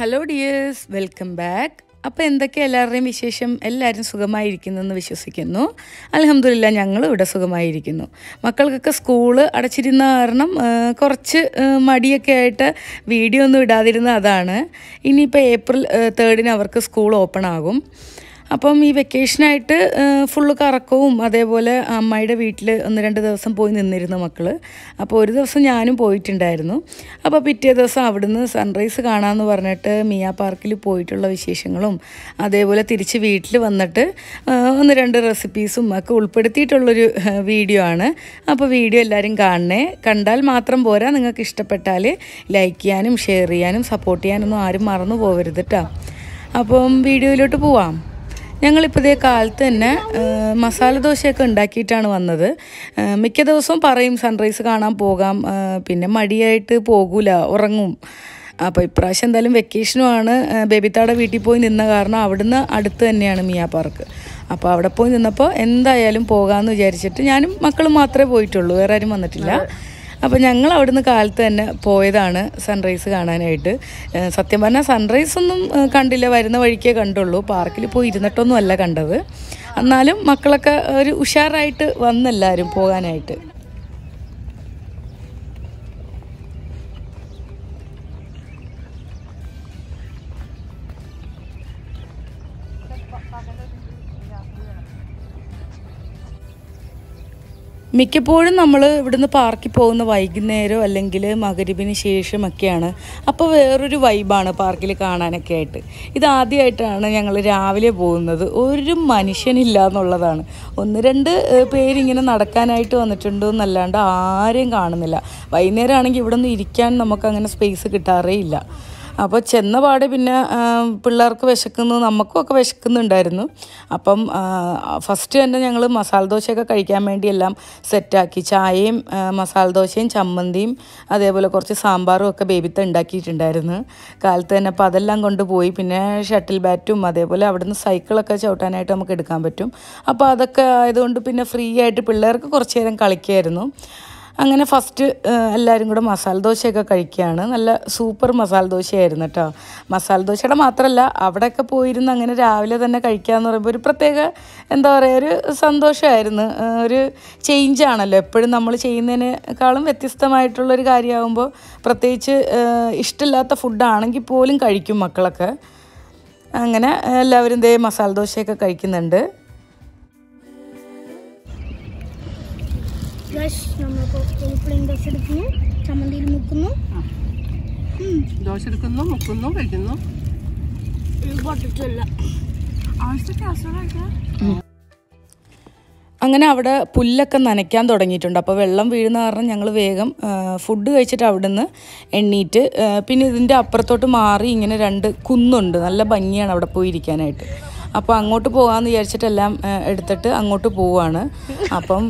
hello dears welcome back അപ്പോൾ എന്തൊക്കെ എല്ലാവരുടെയും വിശേഷം എല്ലാവരും സുഖമായിരിക്കുന്നെന്ന് വിശ്വസിക്കുന്നു അലഹമ്മദില്ല ഞങ്ങൾ ഇവിടെ സുഖമായിരിക്കുന്നു മക്കൾക്കൊക്കെ സ്കൂൾ അടച്ചിരുന്ന കാരണം കുറച്ച് മടിയൊക്കെ ആയിട്ട് വീഡിയോ ഒന്നും ഇടാതിരുന്ന അതാണ് ഇനിയിപ്പോൾ ഏപ്രിൽ തേർഡിന് അവർക്ക് സ്കൂൾ ഓപ്പൺ ആകും അപ്പം ഈ വെക്കേഷനായിട്ട് ഫുള്ള് കറക്കവും അതേപോലെ അമ്മയുടെ വീട്ടിൽ ഒന്ന് രണ്ട് ദിവസം പോയി നിന്നിരുന്നു മക്കൾ അപ്പോൾ ഒരു ദിവസം ഞാനും പോയിട്ടുണ്ടായിരുന്നു അപ്പോൾ പിറ്റേ ദിവസം അവിടുന്ന് സൺറൈസ് കാണാമെന്ന് പറഞ്ഞിട്ട് മിയ പാർക്കിൽ പോയിട്ടുള്ള വിശേഷങ്ങളും അതേപോലെ തിരിച്ച് വീട്ടിൽ വന്നിട്ട് ഒന്ന് രണ്ട് റെസിപ്പീസും ഒക്കെ ഉൾപ്പെടുത്തിയിട്ടുള്ളൊരു വീഡിയോ ആണ് അപ്പോൾ വീഡിയോ എല്ലാവരും കാണണേ കണ്ടാൽ മാത്രം പോരാ നിങ്ങൾക്ക് ഇഷ്ടപ്പെട്ടാൽ ലൈക്ക് ചെയ്യാനും ഷെയർ ചെയ്യാനും സപ്പോർട്ട് ചെയ്യാനൊന്നും ആരും മറന്നു പോകരുത് കേട്ടോ അപ്പം വീഡിയോയിലോട്ട് പോവാം ഞങ്ങളിപ്പോൾ ഇതേ കാലത്ത് തന്നെ മസാല ദോശയൊക്കെ ഉണ്ടാക്കിയിട്ടാണ് വന്നത് മിക്ക ദിവസവും പറയും സൺറൈസ് കാണാൻ പോകാം പിന്നെ മടിയായിട്ട് പോകൂല ഉറങ്ങും അപ്പോൾ ഇപ്രാവശ്യം എന്തായാലും വെക്കേഷനുമാണ് ബേബിത്താടെ വീട്ടിൽ പോയി നിന്ന കാരണം അവിടുന്ന് അടുത്ത് തന്നെയാണ് മിയാ പാർക്ക് അപ്പോൾ അവിടെ പോയി നിന്നപ്പോൾ എന്തായാലും പോകാമെന്ന് വിചാരിച്ചിട്ട് ഞാനും മക്കളും മാത്രമേ പോയിട്ടുള്ളൂ വേറെ ആരും വന്നിട്ടില്ല അപ്പോൾ ഞങ്ങൾ അവിടുന്ന് കാലത്ത് തന്നെ പോയതാണ് സൺറൈസ് കാണാനായിട്ട് സത്യം പറഞ്ഞാൽ സൺറൈസ് ഒന്നും കണ്ടില്ല വരുന്ന വഴിക്കേ കണ്ടുള്ളൂ പാർക്കിൽ പോയി ഇരുന്നിട്ടൊന്നും അല്ല കണ്ടത് എന്നാലും മക്കളൊക്കെ ഒരു ഉഷാറായിട്ട് വന്നെല്ലാവരും പോകാനായിട്ട് മിക്കപ്പോഴും നമ്മൾ ഇവിടുന്ന് പാർക്കിൽ പോകുന്ന വൈകുന്നേരം അല്ലെങ്കിൽ മകരിബിന് ശേഷമൊക്കെയാണ് അപ്പോൾ വേറൊരു വൈബാണ് പാർക്കിൽ കാണാനൊക്കെ ആയിട്ട് ഇതാദ്യമായിട്ടാണ് ഞങ്ങൾ രാവിലെ പോകുന്നത് ഒരു മനുഷ്യനില്ല എന്നുള്ളതാണ് ഒന്ന് രണ്ട് പേരിങ്ങനെ നടക്കാനായിട്ട് വന്നിട്ടുണ്ടോ എന്നല്ലാണ്ട് ആരെയും കാണുന്നില്ല വൈകുന്നേരമാണെങ്കിൽ ഇവിടെ നിന്ന് ഇരിക്കാൻ നമുക്കങ്ങനെ സ്പേസ് കിട്ടാറേ ഇല്ല അപ്പോൾ ചെന്ന പാട് പിന്നെ പിള്ളേർക്ക് വിശക്കുന്നു നമുക്കും ഒക്കെ വിശക്കുന്നുണ്ടായിരുന്നു അപ്പം ഫസ്റ്റ് തന്നെ ഞങ്ങൾ മസാല ദോശയൊക്കെ കഴിക്കാൻ വേണ്ടി എല്ലാം സെറ്റാക്കി ചായയും മസാല ദോശയും ചമ്മന്തിയും അതേപോലെ കുറച്ച് സാമ്പാറും ഒക്കെ ബേബിത്ത ഉണ്ടാക്കിയിട്ടുണ്ടായിരുന്നു കാലത്ത് തന്നെ അപ്പോൾ അതെല്ലാം കൊണ്ടുപോയി പിന്നെ ഷട്ടിൽ ബാറ്റും അതേപോലെ അവിടുന്ന് സൈക്കിളൊക്കെ ചവിട്ടാനായിട്ട് നമുക്ക് എടുക്കാൻ പറ്റും അപ്പോൾ അതൊക്കെ ആയതുകൊണ്ട് പിന്നെ ഫ്രീ ആയിട്ട് പിള്ളേർക്ക് കുറച്ച് നേരം കളിക്കുമായിരുന്നു അങ്ങനെ ഫസ്റ്റ് എല്ലാവരും കൂടെ മസാല ദോശയൊക്കെ കഴിക്കുകയാണ് നല്ല സൂപ്പർ മസാല ദോശയായിരുന്നു കേട്ടോ മസാല ദോശയുടെ മാത്രമല്ല അവിടെയൊക്കെ പോയിരുന്ന് അങ്ങനെ രാവിലെ തന്നെ കഴിക്കുക എന്ന് പറയുമ്പോൾ ഒരു പ്രത്യേക എന്താ പറയുക ഒരു സന്തോഷമായിരുന്നു ഒരു ചേഞ്ച് ആണല്ലോ എപ്പോഴും നമ്മൾ ചെയ്യുന്നതിനേക്കാളും വ്യത്യസ്തമായിട്ടുള്ളൊരു കാര്യമാകുമ്പോൾ പ്രത്യേകിച്ച് ഇഷ്ടമില്ലാത്ത ഫുഡാണെങ്കിൽ പോലും കഴിക്കും മക്കളൊക്കെ അങ്ങനെ എല്ലാവരും ദേ മസാല ദോശയൊക്കെ കഴിക്കുന്നുണ്ട് ദോശ എടുക്കുന്നു മുക്കുന്നു കഴിക്കുന്നു അങ്ങനെ അവിടെ പുല്ലൊക്കെ നനയ്ക്കാൻ തുടങ്ങിയിട്ടുണ്ട് അപ്പോൾ വെള്ളം വീഴുന്ന കാരണം ഞങ്ങൾ വേഗം ഫുഡ് കഴിച്ചിട്ട് അവിടെ നിന്ന് എണ്ണീറ്റ് പിന്നെ ഇതിൻ്റെ അപ്പുറത്തോട്ട് മാറി ഇങ്ങനെ രണ്ട് കുന്നുണ്ട് നല്ല ഭംഗിയാണ് അവിടെ പോയിരിക്കാനായിട്ട് അപ്പോൾ അങ്ങോട്ട് പോകാമെന്ന് വിചാരിച്ചിട്ടെല്ലാം എടുത്തിട്ട് അങ്ങോട്ട് പോവാണ് അപ്പം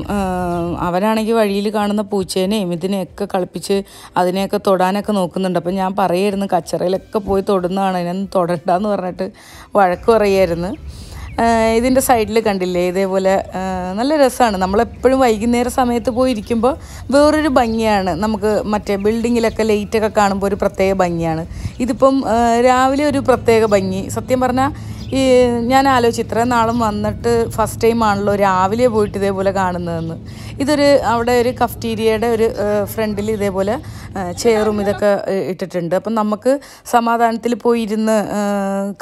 അവരാണെങ്കിൽ വഴിയിൽ കാണുന്ന പൂച്ചേനെയും ഇതിനെയൊക്കെ കളിപ്പിച്ച് അതിനെയൊക്കെ തൊടാനൊക്കെ നോക്കുന്നുണ്ട് അപ്പം ഞാൻ പറയായിരുന്നു കച്ചറയിലൊക്കെ പോയി തൊടുന്നതാണ് അതിനൊന്നും തൊടണ്ടെന്ന് പറഞ്ഞിട്ട് വഴക്ക് പറയായിരുന്നു ഇതിൻ്റെ സൈഡിൽ കണ്ടില്ലേ ഇതേപോലെ നല്ല രസമാണ് നമ്മളെപ്പോഴും വൈകുന്നേര സമയത്ത് പോയിരിക്കുമ്പോൾ വേറൊരു ഭംഗിയാണ് നമുക്ക് മറ്റേ ബിൽഡിങ്ങിലൊക്കെ ലൈറ്റൊക്കെ കാണുമ്പോൾ ഒരു പ്രത്യേക ഭംഗിയാണ് ഇതിപ്പം രാവിലെ ഒരു പ്രത്യേക ഭംഗി സത്യം പറഞ്ഞാൽ ഈ ഞാൻ ആലോചിച്ച് ഇത്ര നാളും വന്നിട്ട് ഫസ്റ്റ് ടൈം ആണല്ലോ രാവിലെ പോയിട്ട് ഇതേപോലെ കാണുന്നതെന്ന് ഇതൊരു അവിടെ ഒരു കഫ്റ്റീരിയയുടെ ഒരു ഫ്രണ്ടിൽ ഇതേപോലെ ചെയറും ഇതൊക്കെ ഇട്ടിട്ടുണ്ട് അപ്പം നമുക്ക് സമാധാനത്തിൽ പോയി ഇരുന്ന്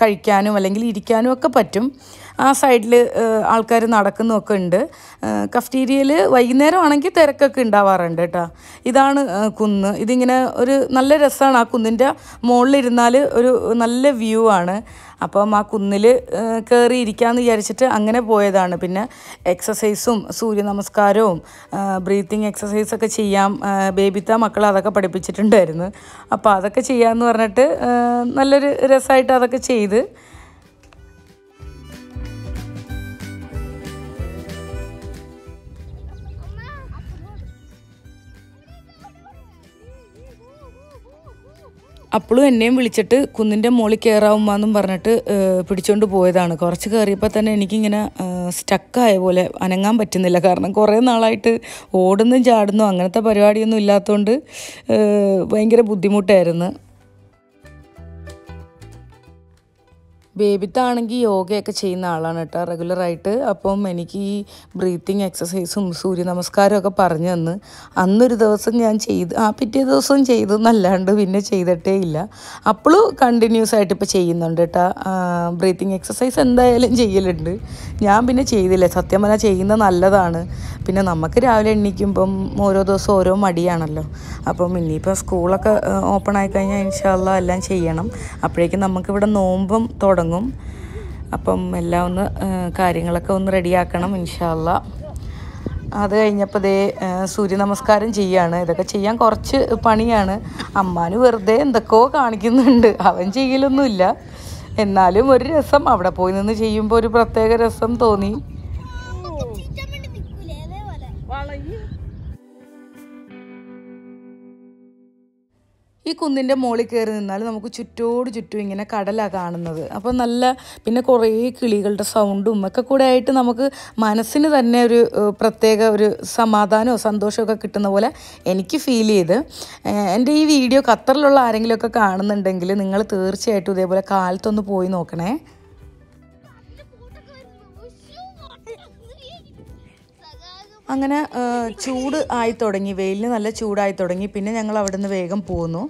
കഴിക്കാനും അല്ലെങ്കിൽ ഇരിക്കാനും ഒക്കെ പറ്റും ആ സൈഡിൽ ആൾക്കാർ നടക്കുന്നൊക്കെ ഉണ്ട് കഫ്റ്റീരിയയിൽ വൈകുന്നേരം തിരക്കൊക്കെ ഉണ്ടാവാറുണ്ട് കേട്ടോ ഇതാണ് കുന്ന് ഇതിങ്ങനെ ഒരു നല്ല രസമാണ് ആ കുന്നിൻ്റെ മുകളിലിരുന്നാൽ ഒരു നല്ല വ്യൂ ആണ് അപ്പം ആ കുന്നിൽ കയറി ഇരിക്കാമെന്ന് വിചാരിച്ചിട്ട് അങ്ങനെ പോയതാണ് പിന്നെ എക്സസൈസും സൂര്യ നമസ്കാരവും ബ്രീത്തിങ് എക്സസൈസൊക്കെ ചെയ്യാം ബേബിത്ത മക്കൾ അതൊക്കെ പഠിപ്പിച്ചിട്ടുണ്ടായിരുന്നു അപ്പോൾ അതൊക്കെ ചെയ്യാമെന്ന് പറഞ്ഞിട്ട് നല്ലൊരു രസമായിട്ട് അതൊക്കെ ചെയ്ത് അപ്പോഴും എന്നെയും വിളിച്ചിട്ട് കുന്നിൻ്റെ മുകളിൽ കയറാവുമ്മാന്നും പറഞ്ഞിട്ട് പിടിച്ചുകൊണ്ട് പോയതാണ് കുറച്ച് കയറിയപ്പോൾ തന്നെ എനിക്കിങ്ങനെ സ്റ്റക്കായ പോലെ അനങ്ങാൻ പറ്റുന്നില്ല കാരണം കുറേ നാളായിട്ട് ഓടുന്നും ചാടുന്നു അങ്ങനത്തെ പരിപാടിയൊന്നും ഇല്ലാത്തതുകൊണ്ട് ഭയങ്കര ബുദ്ധിമുട്ടായിരുന്നു ബേബിത്താണെങ്കിൽ യോഗയൊക്കെ ചെയ്യുന്ന ആളാണ് കേട്ടോ റെഗുലറായിട്ട് അപ്പം എനിക്ക് ഈ ബ്രീത്തിങ് എക്സസൈസും സൂര്യ നമസ്കാരമൊക്കെ പറഞ്ഞു തന്ന് അന്നൊരു ദിവസം ഞാൻ ചെയ്ത് ആ പിറ്റേ ദിവസം ചെയ്തു എന്നല്ലാണ്ട് പിന്നെ ചെയ്തിട്ടേ ഇല്ല അപ്പോഴും കണ്ടിന്യൂസ് ആയിട്ട് ഇപ്പോൾ ചെയ്യുന്നുണ്ട് കേട്ടോ ബ്രീത്തിങ് എക്സസൈസ് എന്തായാലും ചെയ്യലുണ്ട് ഞാൻ പിന്നെ ചെയ്തില്ല സത്യം പറഞ്ഞാൽ ചെയ്യുന്നത് നല്ലതാണ് പിന്നെ നമുക്ക് രാവിലെ എണ്ണിക്കുമ്പം ഓരോ ദിവസം ഓരോ മടിയാണല്ലോ അപ്പം ഇനിയിപ്പോൾ സ്കൂളൊക്കെ ഓപ്പൺ ആയി കഴിഞ്ഞാൽ ഇൻഷാല്ല എല്ലാം ചെയ്യണം അപ്പോഴേക്കും നമുക്കിവിടെ നോമ്പും തുടങ്ങും തുടങ്ങും അപ്പം എല്ലാം ഒന്ന് കാര്യങ്ങളൊക്കെ ഒന്ന് റെഡിയാക്കണം ഇൻഷാല്ല അത് കഴിഞ്ഞപ്പോൾ ദേ സൂര്യ നമസ്കാരം ചെയ്യാണ് ഇതൊക്കെ ചെയ്യാൻ കുറച്ച് പണിയാണ് അമ്മാന് വെറുതെ എന്തൊക്കെയോ കാണിക്കുന്നുണ്ട് അവൻ ചെയ്യലൊന്നുമില്ല എന്നാലും ഒരു രസം അവിടെ പോയി നിന്ന് ചെയ്യുമ്പോൾ ഒരു പ്രത്യേക രസം തോന്നി ഈ കുന്നിൻ്റെ മുകളിൽ കയറി നിന്നാൽ നമുക്ക് ചുറ്റോട് ചുറ്റും ഇങ്ങനെ കടലാണ് കാണുന്നത് അപ്പോൾ നല്ല പിന്നെ കുറേ കിളികളുടെ സൗണ്ടും ഒക്കെ കൂടെ ആയിട്ട് നമുക്ക് മനസ്സിന് തന്നെ ഒരു പ്രത്യേക ഒരു സമാധാനമോ സന്തോഷമൊക്കെ കിട്ടുന്ന പോലെ എനിക്ക് ഫീൽ ചെയ്ത് എൻ്റെ ഈ വീഡിയോ ഖത്തറിലുള്ള ആരെങ്കിലുമൊക്കെ കാണുന്നുണ്ടെങ്കിൽ നിങ്ങൾ തീർച്ചയായിട്ടും ഇതേപോലെ കാലത്തൊന്ന് പോയി നോക്കണേ അങ്ങനെ ചൂട് ആയി തുടങ്ങി വെയിലിന് നല്ല ചൂടായി തുടങ്ങി പിന്നെ ഞങ്ങൾ നിന്ന് വേഗം പോന്നു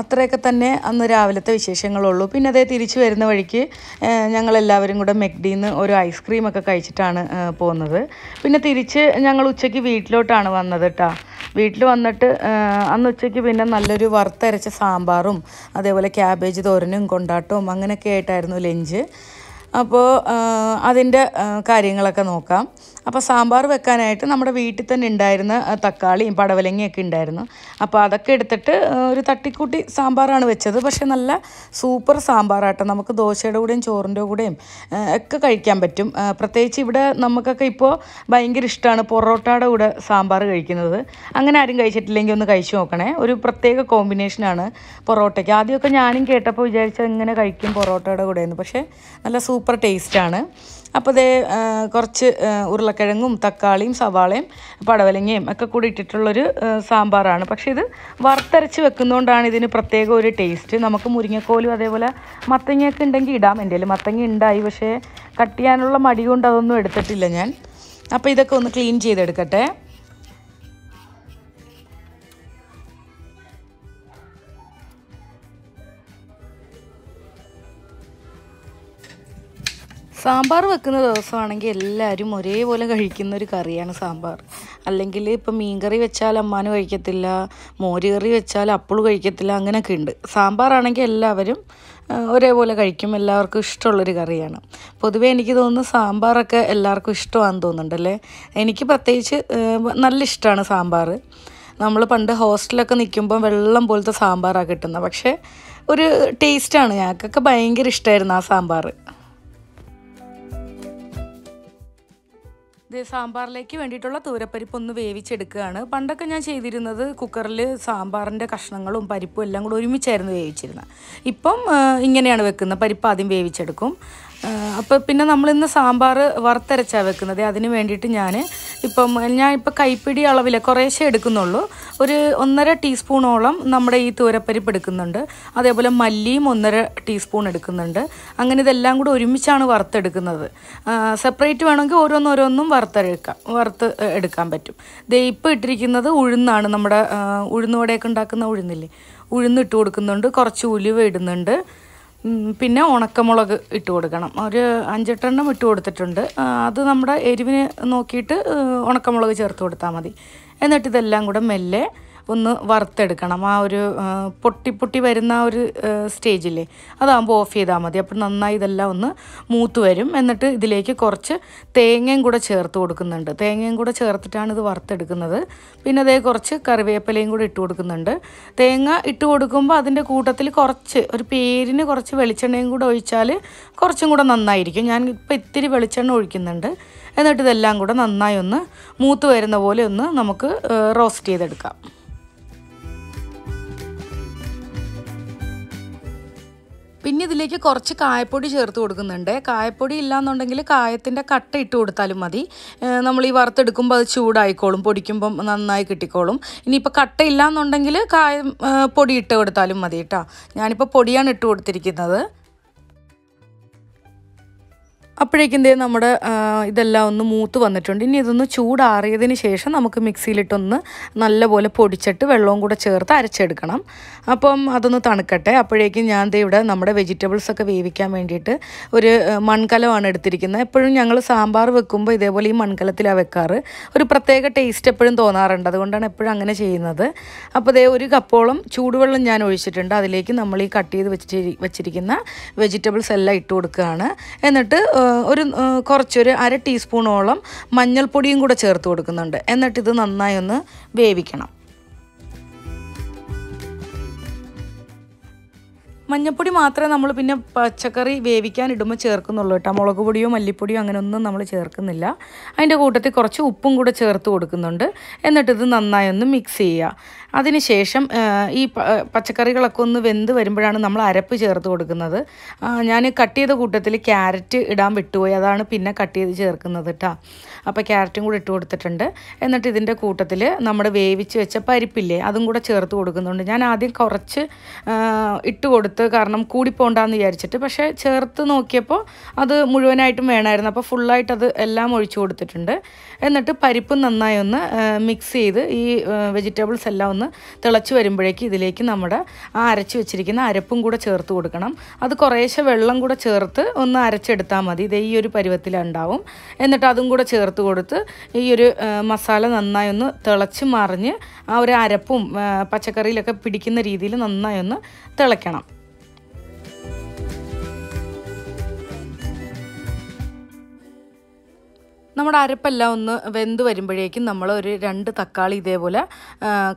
അത്രയൊക്കെ തന്നെ അന്ന് രാവിലത്തെ വിശേഷങ്ങളുള്ളൂ പിന്നെ അതേ തിരിച്ചു വരുന്ന വഴിക്ക് ഞങ്ങളെല്ലാവരും കൂടെ മെക്ഡിയിൽ നിന്ന് ഒരു ഐസ്ക്രീമൊക്കെ കഴിച്ചിട്ടാണ് പോകുന്നത് പിന്നെ തിരിച്ച് ഞങ്ങൾ ഉച്ചയ്ക്ക് വീട്ടിലോട്ടാണ് വന്നത് കേട്ടോ വീട്ടിൽ വന്നിട്ട് അന്ന് ഉച്ചയ്ക്ക് പിന്നെ നല്ലൊരു വറുത്തരച്ച സാമ്പാറും അതേപോലെ ക്യാബേജ് തോരനും കൊണ്ടാട്ടവും അങ്ങനെയൊക്കെ ആയിട്ടായിരുന്നു ലഞ്ച് അപ്പോൾ അതിൻ്റെ കാര്യങ്ങളൊക്കെ നോക്കാം അപ്പോൾ സാമ്പാർ വെക്കാനായിട്ട് നമ്മുടെ വീട്ടിൽ തന്നെ ഉണ്ടായിരുന്ന തക്കാളിയും പടവലങ്ങയൊക്കെ ഉണ്ടായിരുന്നു അപ്പോൾ അതൊക്കെ എടുത്തിട്ട് ഒരു തട്ടിക്കൂട്ടി സാമ്പാറാണ് വെച്ചത് പക്ഷേ നല്ല സൂപ്പർ സാമ്പാറാട്ടോ നമുക്ക് ദോശയുടെ കൂടെയും ചോറിൻ്റെ കൂടെയും ഒക്കെ കഴിക്കാൻ പറ്റും പ്രത്യേകിച്ച് ഇവിടെ നമുക്കൊക്കെ ഇപ്പോൾ ഭയങ്കര ഇഷ്ടമാണ് പൊറോട്ടയുടെ കൂടെ സാമ്പാർ കഴിക്കുന്നത് അങ്ങനെ ആരും കഴിച്ചിട്ടില്ലെങ്കിൽ ഒന്ന് കഴിച്ചു നോക്കണേ ഒരു പ്രത്യേക കോമ്പിനേഷനാണ് പൊറോട്ടയ്ക്ക് ആദ്യമൊക്കെ ഞാനും കേട്ടപ്പോൾ വിചാരിച്ചത് ഇങ്ങനെ കഴിക്കും പൊറോട്ടയുടെ കൂടെയെന്ന് പക്ഷേ നല്ല സൂപ്പർ ടേസ്റ്റാണ് അപ്പോൾ ഇതേ കുറച്ച് ഉരുളക്കിഴങ്ങും തക്കാളിയും സവാളയും പടവലങ്ങയും ഒക്കെ കൂടി ഇട്ടിട്ടുള്ളൊരു സാമ്പാറാണ് പക്ഷേ ഇത് വറുത്തരച്ച് വെക്കുന്നതുകൊണ്ടാണ് ഇതിന് പ്രത്യേക ഒരു ടേസ്റ്റ് നമുക്ക് മുരിങ്ങക്കോലും അതേപോലെ മത്തങ്ങയൊക്കെ ഉണ്ടെങ്കിൽ ഇടാം എൻ്റെ മത്തങ്ങ ഉണ്ടായി പക്ഷേ കട്ട് ചെയ്യാനുള്ള മടി കൊണ്ട് അതൊന്നും എടുത്തിട്ടില്ല ഞാൻ അപ്പോൾ ഇതൊക്കെ ഒന്ന് ക്ലീൻ ചെയ്തെടുക്കട്ടെ സാമ്പാർ വെക്കുന്ന ദിവസമാണെങ്കിൽ എല്ലാവരും ഒരേപോലെ കഴിക്കുന്ന ഒരു കറിയാണ് സാമ്പാർ അല്ലെങ്കിൽ ഇപ്പം മീൻകറി വെച്ചാൽ അമ്മാന് കഴിക്കത്തില്ല മോര് കറി വെച്ചാൽ അപ്പുൾ കഴിക്കത്തില്ല അങ്ങനെയൊക്കെ ഉണ്ട് സാമ്പാറാണെങ്കിൽ എല്ലാവരും ഒരേപോലെ കഴിക്കും എല്ലാവർക്കും ഇഷ്ടമുള്ളൊരു കറിയാണ് പൊതുവേ എനിക്ക് തോന്നുന്നു സാമ്പാറൊക്കെ എല്ലാവർക്കും ഇഷ്ടമാണെന്ന് തോന്നുന്നുണ്ടല്ലേ എനിക്ക് പ്രത്യേകിച്ച് നല്ല ഇഷ്ടമാണ് സാമ്പാർ നമ്മൾ പണ്ട് ഹോസ്റ്റലൊക്കെ നിൽക്കുമ്പോൾ വെള്ളം പോലത്തെ സാമ്പാറാണ് കിട്ടുന്നത് പക്ഷേ ഒരു ടേസ്റ്റാണ് ഞങ്ങൾക്കൊക്കെ ഭയങ്കര ഇഷ്ടമായിരുന്നു ആ സാമ്പാർ ഇത് സാമ്പാറിലേക്ക് വേണ്ടിയിട്ടുള്ള തൂരപ്പരിപ്പ് ഒന്ന് വേവിച്ചെടുക്കുകയാണ് പണ്ടൊക്കെ ഞാൻ ചെയ്തിരുന്നത് കുക്കറിൽ സാമ്പാറിൻ്റെ കഷ്ണങ്ങളും പരിപ്പും എല്ലാം കൂടെ ഒരുമിച്ചായിരുന്നു വേവിച്ചിരുന്നത് ഇപ്പം ഇങ്ങനെയാണ് വെക്കുന്നത് പരിപ്പ് ആദ്യം വേവിച്ചെടുക്കും അപ്പോൾ പിന്നെ നമ്മളിന്ന് സാമ്പാർ വറുത്തരച്ചാണ് വെക്കുന്നത് അതിന് വേണ്ടിയിട്ട് ഞാൻ ഇപ്പം ഞാൻ ഇപ്പോൾ കൈപ്പിടി അളവിൽ കുറേശ്ശെ എടുക്കുന്നുള്ളൂ ഒരു ഒന്നര ടീസ്പൂണോളം നമ്മുടെ ഈ തൂരപ്പരിപ്പ് എടുക്കുന്നുണ്ട് അതേപോലെ മല്ലിയും ഒന്നര ടീസ്പൂൺ എടുക്കുന്നുണ്ട് അങ്ങനെ ഇതെല്ലാം കൂടെ ഒരുമിച്ചാണ് വറുത്തെടുക്കുന്നത് സെപ്പറേറ്റ് വേണമെങ്കിൽ ഓരോന്നോരോന്നും വറുത്തെടുക്കാം വറുത്ത് എടുക്കാൻ പറ്റും ദയിപ്പ് ഇട്ടിരിക്കുന്നത് ഉഴുന്നാണ് നമ്മുടെ ഉഴുന്നോടെയൊക്കെ ഉണ്ടാക്കുന്ന ഉഴുന്നില്ലേ ഉഴുന്നിട്ട് കൊടുക്കുന്നുണ്ട് കുറച്ച് ഉലുവ ഇടുന്നുണ്ട് പിന്നെ ഉണക്കമുളക് ഇട്ട് കൊടുക്കണം ഒരു അഞ്ചെട്ടെണ്ണം ഇട്ട് കൊടുത്തിട്ടുണ്ട് അത് നമ്മുടെ എരിവിന് നോക്കിയിട്ട് ഉണക്കമുളക് ചേർത്ത് കൊടുത്താൽ മതി എന്നിട്ട് ഇതെല്ലാം കൂടെ മെല്ലെ ഒന്ന് വറുത്തെടുക്കണം ആ ഒരു പൊട്ടി പൊട്ടി വരുന്ന ആ ഒരു സ്റ്റേജില്ലേ അതാകുമ്പോൾ ഓഫ് ചെയ്താൽ മതി അപ്പോൾ നന്നായി ഇതെല്ലാം ഒന്ന് മൂത്ത് വരും എന്നിട്ട് ഇതിലേക്ക് കുറച്ച് തേങ്ങയും കൂടെ ചേർത്ത് കൊടുക്കുന്നുണ്ട് തേങ്ങയും കൂടെ ചേർത്തിട്ടാണ് ഇത് വറുത്തെടുക്കുന്നത് പിന്നെ അതേ കുറച്ച് കറിവേപ്പിലയും കൂടെ ഇട്ട് കൊടുക്കുന്നുണ്ട് തേങ്ങ ഇട്ട് കൊടുക്കുമ്പോൾ അതിൻ്റെ കൂട്ടത്തിൽ കുറച്ച് ഒരു പേരിന് കുറച്ച് വെളിച്ചെണ്ണയും കൂടെ ഒഴിച്ചാൽ കുറച്ചും കൂടെ നന്നായിരിക്കും ഞാൻ ഇപ്പം ഇത്തിരി വെളിച്ചെണ്ണ ഒഴിക്കുന്നുണ്ട് എന്നിട്ട് ഇതെല്ലാം കൂടെ നന്നായി ഒന്ന് മൂത്ത് വരുന്ന പോലെ ഒന്ന് നമുക്ക് റോസ്റ്റ് ചെയ്തെടുക്കാം പിന്നെ ഇതിലേക്ക് കുറച്ച് കായപ്പൊടി ചേർത്ത് കൊടുക്കുന്നുണ്ട് കായപ്പൊടി ഇല്ലാന്നുണ്ടെങ്കിൽ കായത്തിൻ്റെ കട്ട ഇട്ട് കൊടുത്താലും മതി നമ്മൾ ഈ വറുത്തെടുക്കുമ്പോൾ അത് ചൂടായിക്കോളും പൊടിക്കുമ്പം നന്നായി കിട്ടിക്കോളും ഇനിയിപ്പോൾ കട്ട ഇല്ലാന്നുണ്ടെങ്കിൽ കായ പൊടി ഇട്ട് കൊടുത്താലും മതി കേട്ടോ ഞാനിപ്പോൾ പൊടിയാണ് ഇട്ട് കൊടുത്തിരിക്കുന്നത് അപ്പോഴേക്കും ദേ നമ്മുടെ ഇതെല്ലാം ഒന്ന് മൂത്ത് വന്നിട്ടുണ്ട് ഇനി ഇതൊന്ന് ചൂടാറിയതിന് ശേഷം നമുക്ക് മിക്സിയിലിട്ടൊന്ന് നല്ലപോലെ പൊടിച്ചിട്ട് വെള്ളവും കൂടെ ചേർത്ത് അരച്ചെടുക്കണം അപ്പം അതൊന്ന് തണുക്കട്ടെ അപ്പോഴേക്കും ഞാൻ ദേ ഇവിടെ നമ്മുടെ വെജിറ്റബിൾസ് ഒക്കെ വേവിക്കാൻ വേണ്ടിയിട്ട് ഒരു മൺകലമാണ് എടുത്തിരിക്കുന്നത് എപ്പോഴും ഞങ്ങൾ സാമ്പാർ വെക്കുമ്പോൾ ഇതേപോലെ ഈ മൺകലത്തിലാണ് വെക്കാറ് ഒരു പ്രത്യേക ടേസ്റ്റ് എപ്പോഴും തോന്നാറുണ്ട് അതുകൊണ്ടാണ് എപ്പോഴും അങ്ങനെ ചെയ്യുന്നത് അപ്പോൾ ദേ ഒരു കപ്പോളം ചൂടുവെള്ളം ഞാൻ ഒഴിച്ചിട്ടുണ്ട് അതിലേക്ക് നമ്മൾ ഈ കട്ട് ചെയ്ത് വെച്ചിരിക്കുന്ന വെജിറ്റബിൾസ് എല്ലാം ഇട്ട് കൊടുക്കുകയാണ് എന്നിട്ട് ഒരു കുറച്ചൊരു അര ടീസ്പൂണോളം മഞ്ഞൾപ്പൊടിയും കൂടെ ചേർത്ത് കൊടുക്കുന്നുണ്ട് എന്നിട്ട് ഇത് നന്നായി ഒന്ന് വേവിക്കണം മഞ്ഞപ്പൊടി മാത്രമേ നമ്മൾ പിന്നെ പച്ചക്കറി വേവിക്കാൻ ഇടുമ്പോൾ ചേർക്കുന്നുള്ളൂ കേട്ടോ മുളക് പൊടിയോ മല്ലിപ്പൊടിയോ അങ്ങനെയൊന്നും നമ്മൾ ചേർക്കുന്നില്ല അതിൻ്റെ കൂട്ടത്തിൽ കുറച്ച് ഉപ്പും കൂടെ ചേർത്ത് കൊടുക്കുന്നുണ്ട് എന്നിട്ട് ഇത് നന്നായി ഒന്ന് മിക്സ് ചെയ്യുക അതിനുശേഷം ഈ പച്ചക്കറികളൊക്കെ ഒന്ന് വെന്ത് വരുമ്പോഴാണ് നമ്മൾ അരപ്പ് ചേർത്ത് കൊടുക്കുന്നത് ഞാൻ കട്ട് ചെയ്ത കൂട്ടത്തിൽ ക്യാരറ്റ് ഇടാൻ വിട്ടുപോയി അതാണ് പിന്നെ കട്ട് ചെയ്ത് ചേർക്കുന്നത് കേട്ടോ അപ്പോൾ ക്യാരറ്റും കൂടെ ഇട്ട് കൊടുത്തിട്ടുണ്ട് എന്നിട്ട് ഇതിൻ്റെ കൂട്ടത്തിൽ നമ്മൾ വേവിച്ച് വെച്ച പരിപ്പില്ലേ അതും കൂടെ ചേർത്ത് കൊടുക്കുന്നുണ്ട് ഞാൻ ആദ്യം കുറച്ച് ഇട്ട് കൊടുത്ത് ചേർത്ത് കാരണം കൂടിപ്പോണ്ടെന്ന് വിചാരിച്ചിട്ട് പക്ഷേ ചേർത്ത് നോക്കിയപ്പോൾ അത് മുഴുവനായിട്ടും വേണമായിരുന്നു അപ്പോൾ ഫുള്ളായിട്ട് അത് എല്ലാം ഒഴിച്ചു കൊടുത്തിട്ടുണ്ട് എന്നിട്ട് പരിപ്പ് നന്നായി ഒന്ന് മിക്സ് ചെയ്ത് ഈ വെജിറ്റബിൾസ് എല്ലാം ഒന്ന് തിളച്ച് വരുമ്പോഴേക്ക് ഇതിലേക്ക് നമ്മുടെ ആ അരച്ച് വെച്ചിരിക്കുന്ന അരപ്പും കൂടെ ചേർത്ത് കൊടുക്കണം അത് കുറേശ്ശെ വെള്ളം കൂടെ ചേർത്ത് ഒന്ന് അരച്ചെടുത്താൽ മതി ഇത് ഈ ഒരു പരുവത്തിലുണ്ടാവും എന്നിട്ട് അതും കൂടെ ചേർത്ത് കൊടുത്ത് ഈ ഒരു മസാല നന്നായി ഒന്ന് തിളച്ച് മറിഞ്ഞ് ആ ഒരു അരപ്പും പച്ചക്കറിയിലൊക്കെ പിടിക്കുന്ന രീതിയിൽ നന്നായി ഒന്ന് തിളയ്ക്കണം നമ്മുടെ അരപ്പെല്ലാം ഒന്ന് വെന്ത് വരുമ്പോഴേക്കും നമ്മൾ ഒരു രണ്ട് തക്കാളി ഇതേപോലെ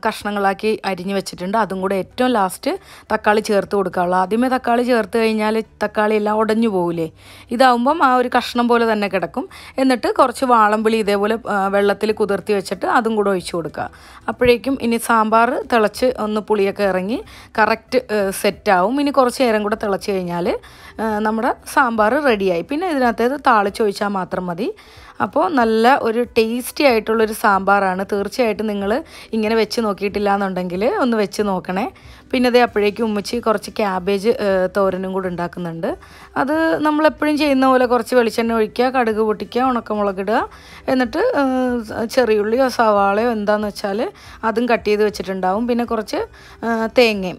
കഷ്ണങ്ങളാക്കി അരിഞ്ഞു വെച്ചിട്ടുണ്ട് അതും കൂടെ ഏറ്റവും ലാസ്റ്റ് തക്കാളി ചേർത്ത് കൊടുക്കാവുള്ളൂ ആദ്യമേ തക്കാളി ചേർത്ത് കഴിഞ്ഞാൽ തക്കാളി എല്ലാം ഉടഞ്ഞു പോകില്ലേ ഇതാവുമ്പം ആ ഒരു കഷ്ണം പോലെ തന്നെ കിടക്കും എന്നിട്ട് കുറച്ച് വാളമ്പിളി ഇതേപോലെ വെള്ളത്തിൽ കുതിർത്തി വെച്ചിട്ട് അതും കൂടെ ഒഴിച്ചു കൊടുക്കുക അപ്പോഴേക്കും ഇനി സാമ്പാർ തിളച്ച് ഒന്ന് പുളിയൊക്കെ ഇറങ്ങി കറക്റ്റ് സെറ്റാവും ഇനി കുറച്ച് നേരം കൂടെ തിളച്ച് കഴിഞ്ഞാൽ നമ്മുടെ സാമ്പാർ റെഡിയായി പിന്നെ ഇതിനകത്തേത് താളിച്ചൊഴിച്ചാൽ മാത്രം മതി അപ്പോൾ നല്ല ഒരു ടേസ്റ്റി ആയിട്ടുള്ളൊരു സാമ്പാറാണ് തീർച്ചയായിട്ടും നിങ്ങൾ ഇങ്ങനെ വെച്ച് നോക്കിയിട്ടില്ല എന്നുണ്ടെങ്കിൽ ഒന്ന് വെച്ച് നോക്കണേ പിന്നെ അതേ അപ്പോഴേക്കും ഉമ്മച്ചി കുറച്ച് ക്യാബേജ് തോരനും കൂടെ ഉണ്ടാക്കുന്നുണ്ട് അത് നമ്മളെപ്പോഴും ചെയ്യുന്ന പോലെ കുറച്ച് വെളിച്ചെണ്ണ ഒഴിക്കുക കടുക് പൊട്ടിക്കുക ഉണക്കമുളകിടുക എന്നിട്ട് ചെറിയുള്ളിയോ സവാളയോ എന്താണെന്ന് വെച്ചാൽ അതും കട്ട് ചെയ്ത് വെച്ചിട്ടുണ്ടാവും പിന്നെ കുറച്ച് തേങ്ങയും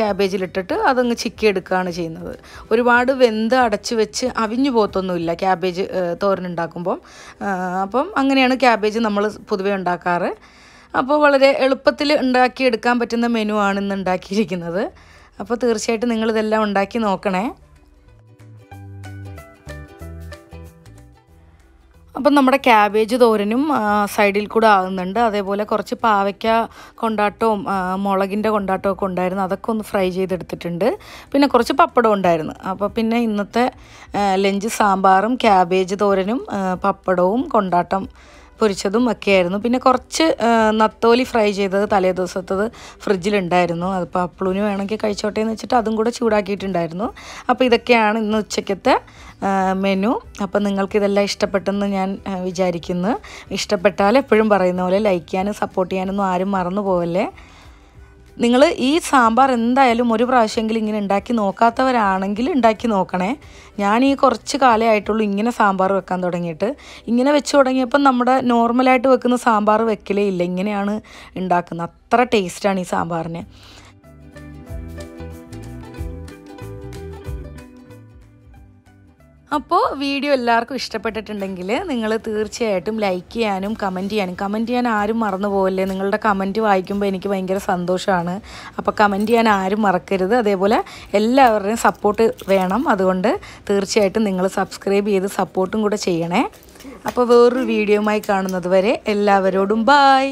ക്യാബേജിലിട്ടിട്ട് അതങ്ങ് ചിക്കി എടുക്കുകയാണ് ചെയ്യുന്നത് ഒരുപാട് വെന്ത് അടച്ച് വെച്ച് അവിഞ്ഞു പോകത്തൊന്നുമില്ല ക്യാബേജ് തോരനുണ്ടാക്കുമ്പം അപ്പം അങ്ങനെയാണ് ക്യാബേജ് നമ്മൾ പൊതുവേ ഉണ്ടാക്കാറ് അപ്പോൾ വളരെ എളുപ്പത്തിൽ ഉണ്ടാക്കിയെടുക്കാൻ പറ്റുന്ന മെനു ആണ് ഉണ്ടാക്കിയിരിക്കുന്നത് അപ്പോൾ തീർച്ചയായിട്ടും നിങ്ങളിതെല്ലാം ഉണ്ടാക്കി നോക്കണേ അപ്പം നമ്മുടെ ക്യാബേജ് തോരനും സൈഡിൽ കൂടെ ആകുന്നുണ്ട് അതേപോലെ കുറച്ച് പാവയ്ക്ക കൊണ്ടാട്ടവും മുളകിൻ്റെ കൊണ്ടാട്ടവും ഒക്കെ ഉണ്ടായിരുന്നു അതൊക്കെ ഒന്ന് ഫ്രൈ ചെയ്തെടുത്തിട്ടുണ്ട് പിന്നെ കുറച്ച് പപ്പടം ഉണ്ടായിരുന്നു അപ്പോൾ പിന്നെ ഇന്നത്തെ ലഞ്ച് സാമ്പാറും ക്യാബേജ് തോരനും പപ്പടവും കൊണ്ടാട്ടം പൊരിച്ചതും ഒക്കെയായിരുന്നു പിന്നെ കുറച്ച് നത്തോലി ഫ്രൈ ചെയ്തത് തലേ ദിവസത്തത് ഫ്രിഡ്ജിലുണ്ടായിരുന്നു അതിപ്പോൾ അപ്പളൂന് വേണമെങ്കിൽ കഴിച്ചോട്ടെ എന്ന് വെച്ചിട്ട് അതും കൂടെ ചൂടാക്കിയിട്ടുണ്ടായിരുന്നു അപ്പോൾ ഇതൊക്കെയാണ് ഇന്ന് ഉച്ചയ്ക്കത്തെ മെനു അപ്പം നിങ്ങൾക്കിതെല്ലാം ഇഷ്ടപ്പെട്ടെന്ന് ഞാൻ വിചാരിക്കുന്നു ഇഷ്ടപ്പെട്ടാൽ എപ്പോഴും പറയുന്ന പോലെ ലൈക്ക് ചെയ്യാനും സപ്പോർട്ട് ചെയ്യാനൊന്നും ആരും മറന്നു പോവല്ലേ നിങ്ങൾ ഈ സാമ്പാർ എന്തായാലും ഒരു പ്രാവശ്യമെങ്കിലും ഇങ്ങനെ ഉണ്ടാക്കി നോക്കാത്തവരാണെങ്കിൽ ഉണ്ടാക്കി നോക്കണേ ഞാൻ ഈ കുറച്ച് കാലമായിട്ടുള്ളൂ ഇങ്ങനെ സാമ്പാർ വെക്കാൻ തുടങ്ങിയിട്ട് ഇങ്ങനെ വെച്ച് തുടങ്ങിയപ്പം നമ്മുടെ നോർമലായിട്ട് വെക്കുന്ന സാമ്പാർ വെക്കലേ ഇല്ല ഇങ്ങനെയാണ് ഉണ്ടാക്കുന്നത് അത്ര ടേസ്റ്റാണ് ഈ സാമ്പാറിന് അപ്പോൾ വീഡിയോ എല്ലാവർക്കും ഇഷ്ടപ്പെട്ടിട്ടുണ്ടെങ്കിൽ നിങ്ങൾ തീർച്ചയായിട്ടും ലൈക്ക് ചെയ്യാനും കമൻറ്റ് ചെയ്യാനും കമൻറ്റ് ചെയ്യാൻ ആരും മറന്നു പോകല്ലേ നിങ്ങളുടെ കമൻറ്റ് വായിക്കുമ്പോൾ എനിക്ക് ഭയങ്കര സന്തോഷമാണ് അപ്പോൾ കമൻറ്റ് ചെയ്യാൻ ആരും മറക്കരുത് അതേപോലെ എല്ലാവരുടെയും സപ്പോർട്ട് വേണം അതുകൊണ്ട് തീർച്ചയായിട്ടും നിങ്ങൾ സബ്സ്ക്രൈബ് ചെയ്ത് സപ്പോർട്ടും കൂടെ ചെയ്യണേ അപ്പോൾ വേറൊരു വീഡിയോയുമായി കാണുന്നത് വരെ എല്ലാവരോടും ബായ്